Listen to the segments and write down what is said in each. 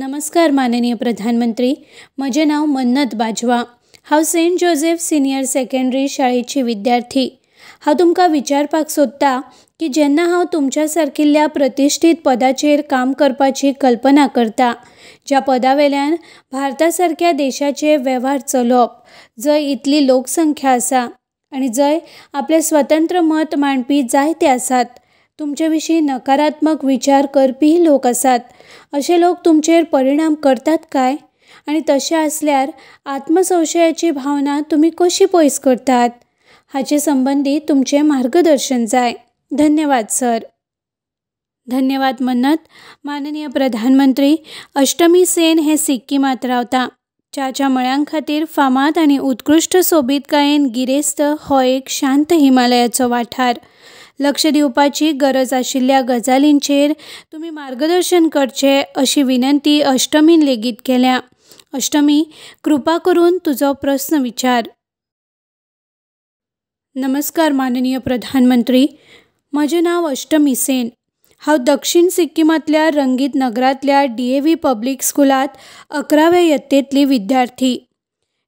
नमस्कार माननीय प्रधानमंत्री माझे नाव मन्नत बाजवा हा सेंट जोसेफ सिनियर सेकंडरी शाळेची विद्यार्थी हा तुमका विचारपाक सोदता की जेन्ना हा तुमच्या सारकिल्ल्या प्रतिष्ठित पदाचेर काम करपाची कल्पना करता ज्या पदावेल्यान भारता देशाचे व्यवहार चलोप जंय इतली लोकसंख्या असा आणि जंय आपले स्वतंत्र मत मांडपी जायते आसात तुमच्याविषयी नकारात्मक विचार करपी लोक असतात असे लोक तुमचेर परिणाम करतात काय आणि तसे असल्यास आत्मसंशयाची भावना तुम्ही कशी पैस करतात हाचे संबंधी तुमचे मार्गदर्शन जाय धन्यवाद सर धन्यवाद म्हणत माननीय प्रधानमंत्री अष्टमी सेन हे सिक्कीमात रावता ज्याच्या मळ्यां खातीर फामाद आनी उत्कृश्ट सोबीतकायेन गिरेस्त हो एक शांत हिमालयाचो वाठार लक्ष दिवपाची गरज आशिल्ल्या गजालींचेर तुम्ही मार्गदर्शन करचे अशी विनंती अष्टमीन लेगीत केल्या अष्टमी कृपा करून तुजो प्रश्न विचार नमस्कार माननीय प्रधानमंत्री माझे नाव अष्टमी सेन हांव दक्षिण सिक्किमांतल्या रंगीत नगरातल्या डी ए व्ही पब्लीक स्कुलांत अकराव्या यत्तेतली विद्यार्थी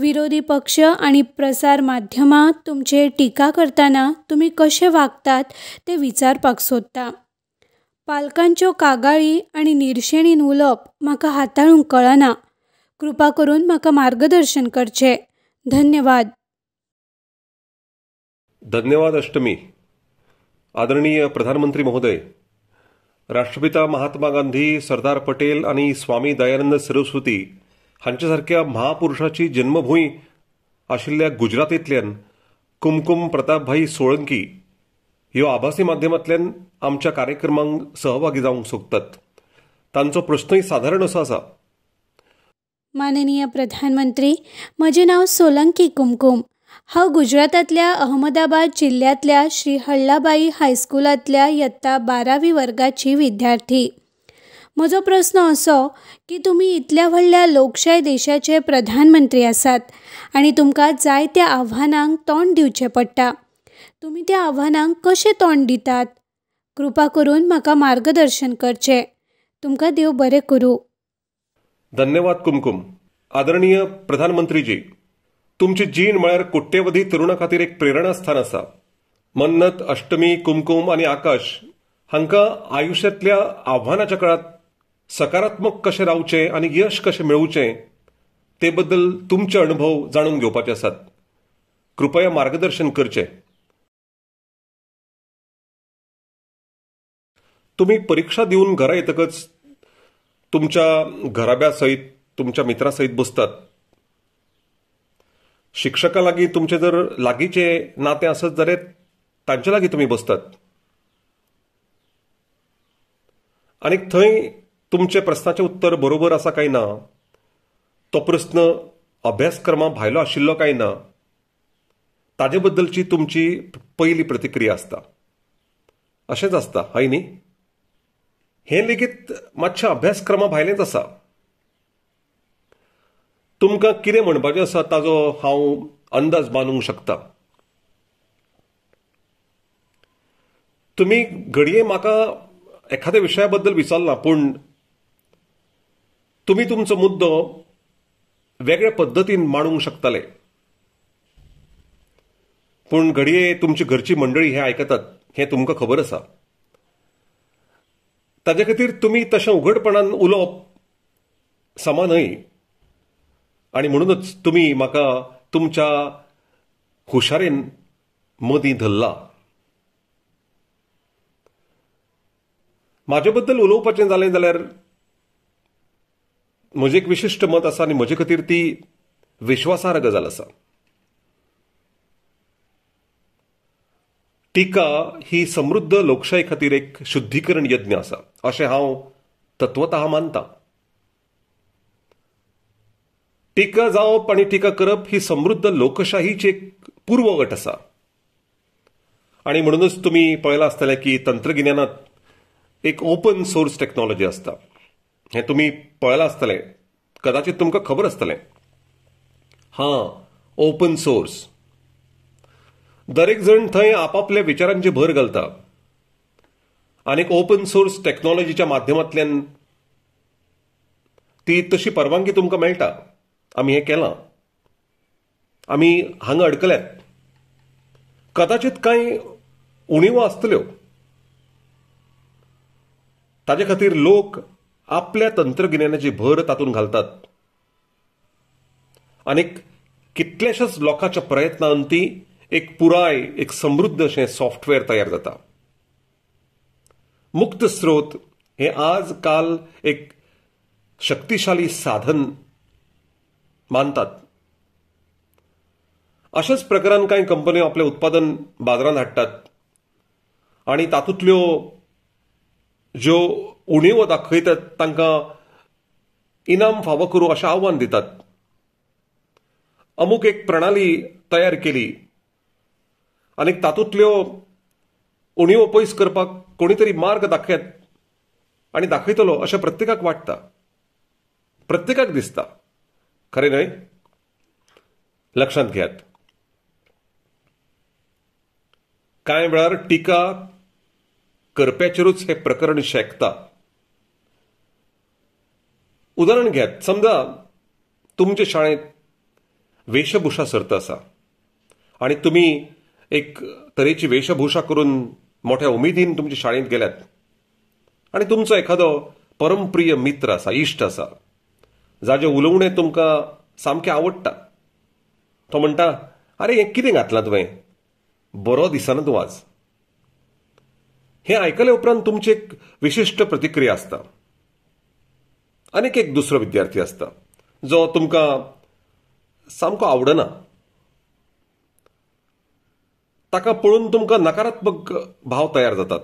विरोधी पक्ष आणि प्रसार माध्यमां तुमचे टीका करताना तुम्ही कसे वागतात ते विचारपाक सोदता पालकांच्यो कागाळी आणि निर्शेणीन उलप म्हाका हाताळूंक कळना कृपा करून म्हाका मार्गदर्शन करचे धन्यवाद धन्यवाद अष्टमी आदरणीय प्रधानमंत्री महोदय राष्ट्रपिता महात्मा गांधी सरदार पटेल आणि स्वामी दयानंद सरस्वती हांच्यासारख्या महापुरुषाची जन्मभूमी आशिल्ल्या गुजरातींतल्यान कुमकुम प्रतापभाई सोळंकी ह्यो आभासी माध्यमांतल्यान आमच्या कार्यक्रमांक सहभागी जावंक सोदतात तांचो प्रश्नय साधारण असो आसा माननीय प्रधानमंत्री म्हजें नांव सोलंकी कुमकुम हांव गुजरातांतल्या अहमदाबाद जिल्ह्यातल्या श्री हल्लाबाई हायस्कुलांतल्या यत्ता बारावी वर्गाची विद्यार्थी म्हजो प्रस्न असो की तुम्ही इतल्या व्हडल्या लोकशाय देशाचे प्रधानमंत्री आसात आणि तुमकां जायत्या आव्हानांक तोंड दिवचें पडटा तुमी त्या आव्हानांक कशें तोंड दितात कृपा करून म्हाका मार्गदर्शन करचें तुमकां देव बरें करूं धन्यवाद कुमकुम आदरणीय प्रधानमंत्रीजी तुमची जीण म्हळ्यार कोट्यवधी तरुणा खातीर एक प्रेरणास्थान आसा मन्नत अष्टमी कुमकुम आणि आकाश हांकां आयुष्यातल्या आव्हानाच्या काळात सकारात्मक कशें रावचें आनी यश कशें मेळोवचें ते बद्दल तुमचे अणभव जाणून घेवपाचे आसात कृपया मार्गदर्शन करचें तुम्ही परीक्षा दिवन घरा येतकच तुमच्या घराब्या सयत तुमच्या मित्रा सयत बसतात शिक्षका लागीं तुमचे जर लागींचे नातें आसत जाल्यार तांचे लागीं तुमी बसतात आनीक थंय तुमचे प्रश्नाचे उत्तर बरोबर आसा काय ना तो प्रस्न अभ्यासक्रमा भायलो आशिल्लो काय ना ताजे बद्दलची तुमची पहिली प्रतिक्रिया आसता अशेंच आसता हय न्ही हें लेगीत मातशें अभ्यासक्रमा भायलेंच आसा तुमकां कितें म्हणपाचें आसा ताजो हांव अंदाज बांदूंक शकता तुमी घडये म्हाका एखाद्या विशया बद्दल विचारला पूण तुम्ही तुमचो मुद्दो वेगळ्या पद्दतीन मांडूंक शकताले पूण घडये तुमची घरची मंडळी हे आयकतात हे तुमकां खबर आसा ताजे खातीर तुमी तशें उघडपणान उलोवप समा न्हय आनी म्हणूनच तुमी म्हाका तुमच्या हुशारेन मदीं धरला म्हाजे बद्दल उलोवपाचें जालें जाल्यार म्हजें एक विशिष्ट मत आसा आणि म्हजे खातीर ती विश्वासार्ह गजाल असा टिका ही समृद्ध लोकशाही खातीर एक शुद्धीकरण यज्ञ असा असे हांव तत्वत मानता टिका जावप आणि टिका करप ही समृद्ध लोकशाहीची एक गट असा आणि म्हणूनच तुम्ही पळयलां असतले की तंत्रगिन्यानात एक ओपन सोर्स टेक्नॉलॉजी आसता हे तुम्ही पळला असतले कदाचित तुमकां खबर आसतलें हां ओपन सोर्स दरेक जण थंय आपापल्या विचारांची भर घालता आनीक ओपन सोर्स टेक्नॉलॉजीच्या माध्यमांतल्यान ती तशी परवानगी तुमकां मेळटा आमी हें केलां आमी हांगा अडकल्यात कदाचित कांय उणीव आसतल्यो ताजे खातीर लोक आपल्या तंत्रगिन्यानाची भर तातून घालतात आणि कितल्याशाच लोकांच्या प्रयत्नांती एक पुराय एक समृद्ध अशें सॉफ्टवेअर तयार जाता मुक्त स्रोत हे आज काल एक शक्तिशाली साधन मानतात अशाच प्रकारान कांय कंपन्यो आपले उत्पादन बाजारांत हाडटात आणि तातूंतल्यो ज्यो उणीव दाखयतात तांकां इनाम फावो करूं अशें आव्हान दितात अमूक एक प्रणाली तयार केली आनी तातूंतल्यो उणिवो पयस करपाक कोणी तरी मार्ग दाखयत आनी दाखयतलो अशें प्रत्येकाक वाटता प्रत्येकाक दिसता खरें न्हय लक्षांत घेयात कांय वेळार टिका करप्याचेरूच हे प्रकरण शेकता उदाहरण घ्यात समजा तुमच्या शाळेत वेशभूषा सर्त असा आणि तुम्ही एक तरेची वेशभूषा करून मोठ्या उमेदीन तुमच्या शाळेत गेल्यात आणि तुमचा एखादो परमप्रिय मित्र असा इष्ट असा जाजे उलवणे तुमकां सामके आवडटा तो म्हणटा अरे हे कितें घातलां तुवें बरो दिसना तूं आज हे ऐकले उपरांत तुमची एक विशिष्ट प्रतिक्रिया असता आनीक एक दुसरो विद्यार्थी असता जो तुमकां सामको आवडना ताका पळून तुमकां नकारात्मक भाव तयार जातात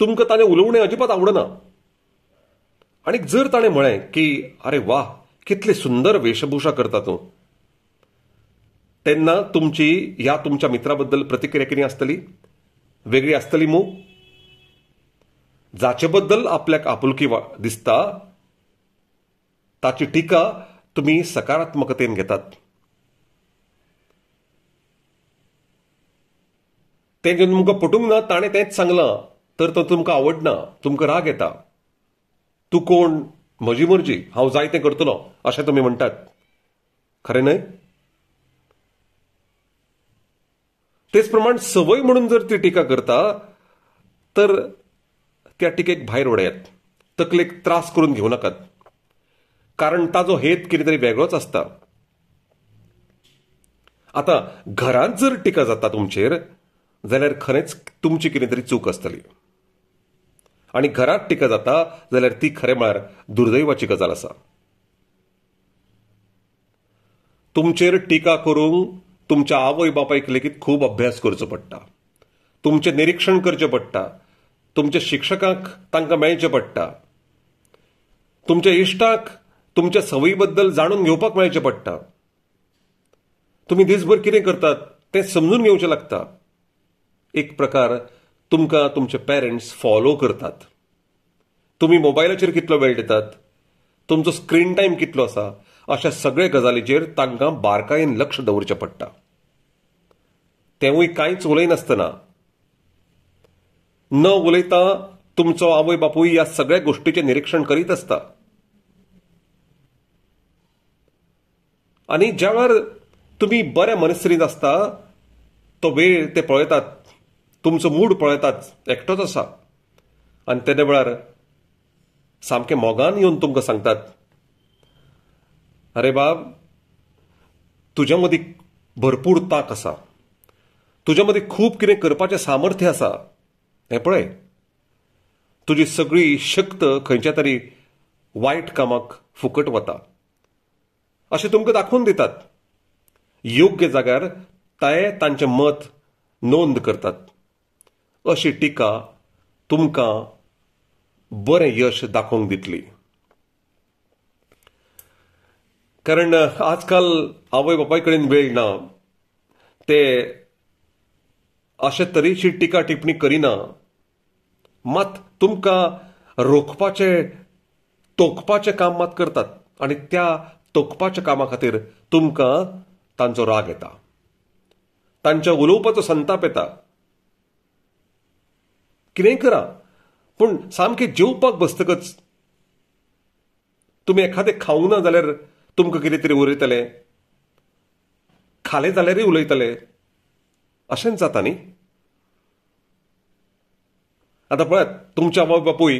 तुमकां ताणें उलोवणें अजिबात आवडना आनीक जर ताणें म्हळें की अरे वा कितली सुंदर वेशभूषा करता तूं तेन्ना तुमची ह्या तुमच्या मित्रा बद्दल प्रतिक्रिया कितें आसतली वेगळी असतली मू जाचे बद्दल आपल्याक आपुलकी दिसता ताची टीका तुम्ही सकारात्मकतेन घेतात ते जे तुमकां पटूंक ना ताणें तेंच सांगलां तर तो तुमकां आवडना तुमकां राग येता तूं कोण म्हजी मर्जी हांव जाय तें करतलो अशें तुमी म्हणटात खरें न्हय प्रमाण सवय म्हणून जर ती टीका करता तर त्या टिकेक भायर ओढ्यात तकलेक त्रास करून घेऊ नाकात कारण ताजो हेत कितीतरी तरी वेगळोच आता घरात घरांत जर टीका जाता तुमचेर जाल्यार खरेंच तुमची कितें तरी चूक आसतली आनी घरांत टिका जाता जाल्यार ती खरें म्हळ्यार दुर्दैवाची गजाल आसा तुमचेर टिका करूंक तुमच्या आवय बापायक लेगीत खूब अभ्यास करचो पडटा तुमचें निरीक्षण करचें पडटा तुमच्या शिक्षकांक तांकां मेळचें पडटा तुमच्या इश्टांक तुमच्या सवयी बद्दल जाणून घेवपाक मेळचें पडटा तुमी दिसभर कितें करतात तें समजून घेवचें लागता एक प्रकार तुमकां तुमचे पेरंट्स फॉलो करतात तुमी मोबायलाचेर कितलो वेळ दितात तुमचो स्क्रीन टायम कितलो आसा अशा सगळे गजालीचेर तांकां बारकायेन लक्ष दवरचें पडटा तेवूय कांयच उलयनासतना न उलयता तुमचो आवय बापूय ह्या सगळ्या गोश्टीचें निरीक्षण करीत आसता आनी ज्या वेळार तुमी बऱ्या मनस्थितींत आसता तो वेळ ते पळयतात तुमचो मूड पळयतात एकटोच आसा आनी तेदे वेळार सामकें मोगान येवन तुमकां सांगतात अरे बाब तुझ्यामध्ये भरपूर ताक असा, तुझ्यामध्ये खूप खूब करपाचे सामर्थ्य असा हे पळय तुझी सगळी शक्त खंयच्या तरी वायट कामाक फुकट वता अशें तुमकां दाखोवन दितात योग्य जाग्यार ताये तांचें मत नोंद करतात अशी टिका तुमकां बरें यश दाखोवंक दितली कारण आजकाल आवय बापाय कडेन वेळ ना ते अशे तरेची टिका टिप्पणी करिना मात तुमकां रोखपाचे तोखपाचें काम मात करतात आनी त्या तोखपाच्या कामा खातीर तुमकां तांचो राग येता तांच्या उलोवपाचो संताप येता कितेंय करा पूण सामकें जेवपाक बसतकच तुमी एखादें खावना जाल्यार तुमकां कितें तरी उलयतले खालें जाल्यारय उलयतले अशेंच जाता न्ही आतां पळयात तुमच्या आवय बापूय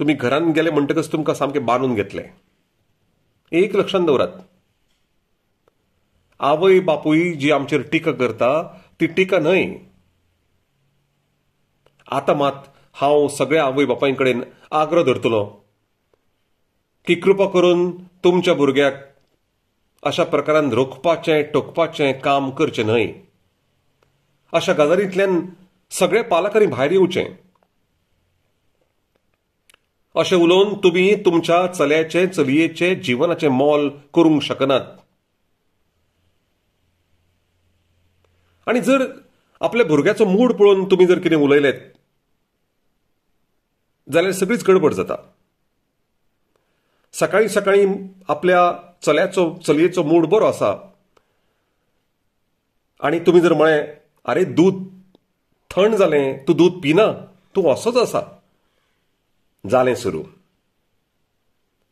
तुमी घरान गेले म्हणटकच तुमकां सामकें बांदून घेतले एक लक्षांत दवरात आवय बापूय जी आमचेर टिका करता ती टिका न्हय आतां मात हांव सगळ्या आवय बापाय कडेन आग्रह धरतलों की कृपा करून तुमच्या भुरग्याक अशा प्रकारान रोखपाचें टोकपाचें काम करचें न्हय अशा गजालींतल्यान सगळे पालकांनी भायर येवचें अशें उलोवन तुमी तुमच्या चल्याचे चलयेचे जिवनाचें मोल करूंक शकनात आनी जर आपल्या भुरग्याचो मूड पळोवन तुमी जर कितें उलयलेत जाल्यार सगळीच गडबड जाता सकाळी सकाळी आपल्या चल्याचो चलयेचो मूड बरो आसा आणि तुम्ही जर म्हळें आरे दूद थंड जालें तूं दूद पिना तूं असोच आसा जालें सुरू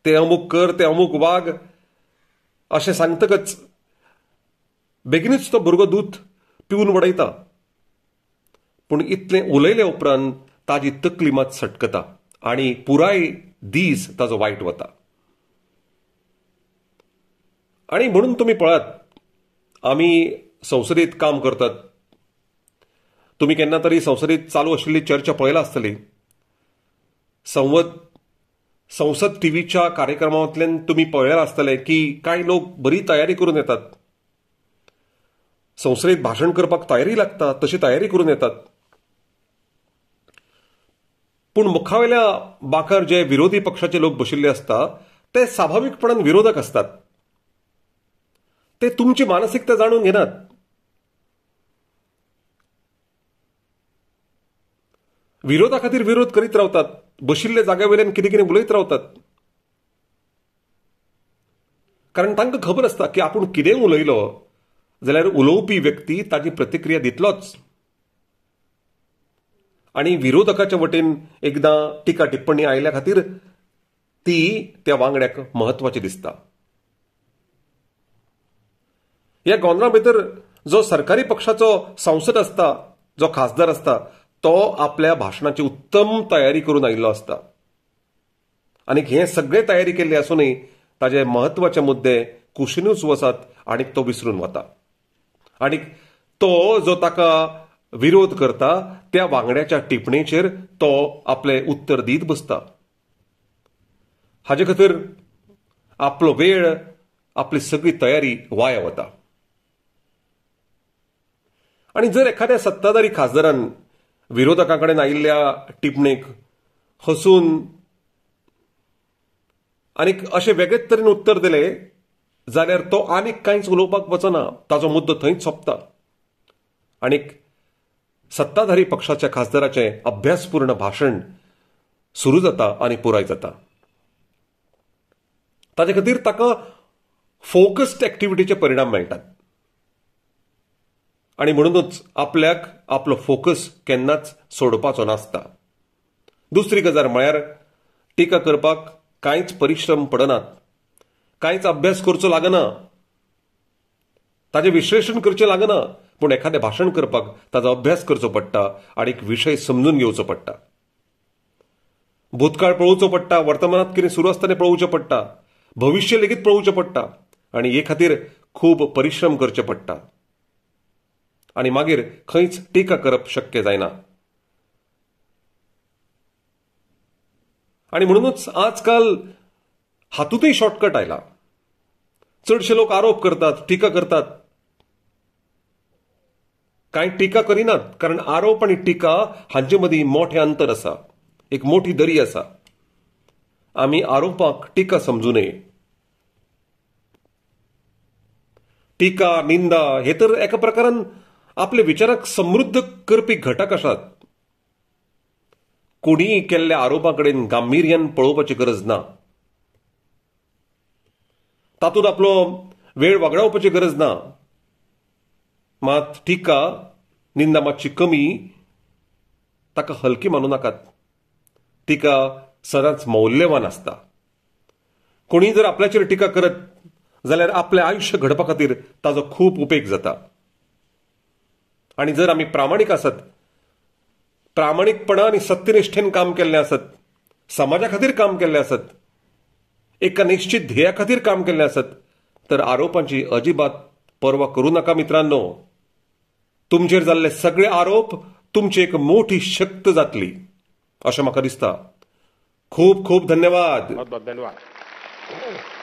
ते अमूक कर ते अमूक वाग अशें सांगतकच बेगीनूच तो भुरगो दूद पिऊन उडयता पूण इतलें उलयले उपरांत ताजी तकली मात सटकता आणि पुराय दीस ताजो वायट वता आणि म्हणून तुम्ही पळात आम्ही संसदेत काम करतात तुम्ही केन्ना तरी संसदेत चालू असलेली चर्चा पळयला आसतली संवद संसद टीव्हीच्या कार्यक्रमातल्या तुम्ही पळयला आसतले की काही लोक बरी तयारी करून येतात संसदेत भाषण करपाक तयारी लागता तशी तयारी करून येतात पूण मुखावेल्या बाकार जे विरोधी पक्षाचे लोक बशिल्ले आसता ते स्वाभाविकपणान विरोधक असतात ते तुमची मानसिकता जाणून घेणार विरोधा खातीर विरोध करीत रावतात बशिल्ले जाग्या वयल्यान किती उलयत रावतात कारण तांकां खबर आसता की आपूण कितें उलयलो जाल्यार उलोवपी व्यक्ती ताची प्रतिक्रिया दितलोच आनी विरोधकाच्या वटेन एकदां टिका टिप्पणी आयल्या खातीर ती त्या वांगड्याक म्हत्वाची दिसता या गोंदळा भीत जो सरकारी पक्षाचो संसद असता जो खासदार असता तो आपल्या भाषणाची उत्तम तयारी करून आयिल्लो असता आणि हे सगळे तयारी केली असूनही ताजे महत्वाचे मुद्दे कुशिनूच वसात आणि तो विसरून वता आणि तो जो ताका विरोध करता त्या वांगड्याच्या टिपणेचेर तो आपले उत्तर दीत बसता हाजे खातीर आपलो वेळ आपली सगळी तयारी वाया वता आणि जर एखाद्या सत्ताधारी खासदारान विरोधकाकडे आयिल्ल्या टिपणेक हसून आणि असे वेगळेच तरेन उत्तर दिले जाल्यार तो आनीक कांयच उलोवपाक वचना ताचो मुद्दो थंयच सोंपता आणि सत्ताधारी पक्षाच्या खासदाराचे अभ्यासपूर्ण भाषण सुरू जाता आणि पुराय जाता ताचे खातीर ताका फोकस्ड एक्टिविटीचे परिणाम मेळटात आणि म्हणूनच आपल्याक आपलो फोकस केन्नाच सोडपाचो नासता दुसरी गजाल म्हळ्यार टिका करपाक कांयच परिश्रम पडनात कांयच अभ्यास करचो लागना ताजे विश्लेशण करचें लागना पूण एखादें भाशण करपाक ताजो अभ्यास करचो पडटा आनी विशय समजून घेवचो पडटा भूतकाळ पळोवचो पडटा वर्तमानांत कितें सुरू आसता तें पळोवचें पडटा भविश्य लेगीत पळोवचें पडटा आनी हे खातीर खूब परिश्रम करचे पडटा आणि मागीर खंयच टिका करप शक्य जायना आणि म्हणूनच आजकाल हातूतही शॉर्टकट आयला चडशे लोक आरोप करतात टिका करतात काय टिका करिनात कारण आरोप आणि टिका हांचे मदीं मोठे अंतर असा एक मोठी दरी असा आम्ही आरोपाक टिका समजू नये टिका निंदा हे तर एका प्रकारान आपले विचारक समृद्ध करपी घटक आसात कोणीय केल्ल्या आरोपा कडेन गांभीर्यान पळोवपाची गरज ना तातूंत आपलो वेळ वगडावपाची गरज ना मात टिका निंदा मातशी कमी ताका हलकी मानू नाकात टिका सदांच मौल्यवान आसता कोणीय जर आपल्याचेर टिका करत जाल्यार आपलें आयुश्य घडपा खातीर ताजो खूब उपेग जाता आणि जर आम्ही प्रामाणिक असत प्रामाणिकपणा आणि सत्यनिष्ठेन काम केले असत समाजा खातीर काम केले असत एका निश्चित ध्येया खातीर काम केले असत तर आरोपांची अजिबात पर्वा करू नका मित्रांनो तुमचेर जाल्ले सगळे आरोप तुमची एक मोठी शक्त जातली असं म्हाका दिसता खूप खूप धन्यवाद धन्यवाद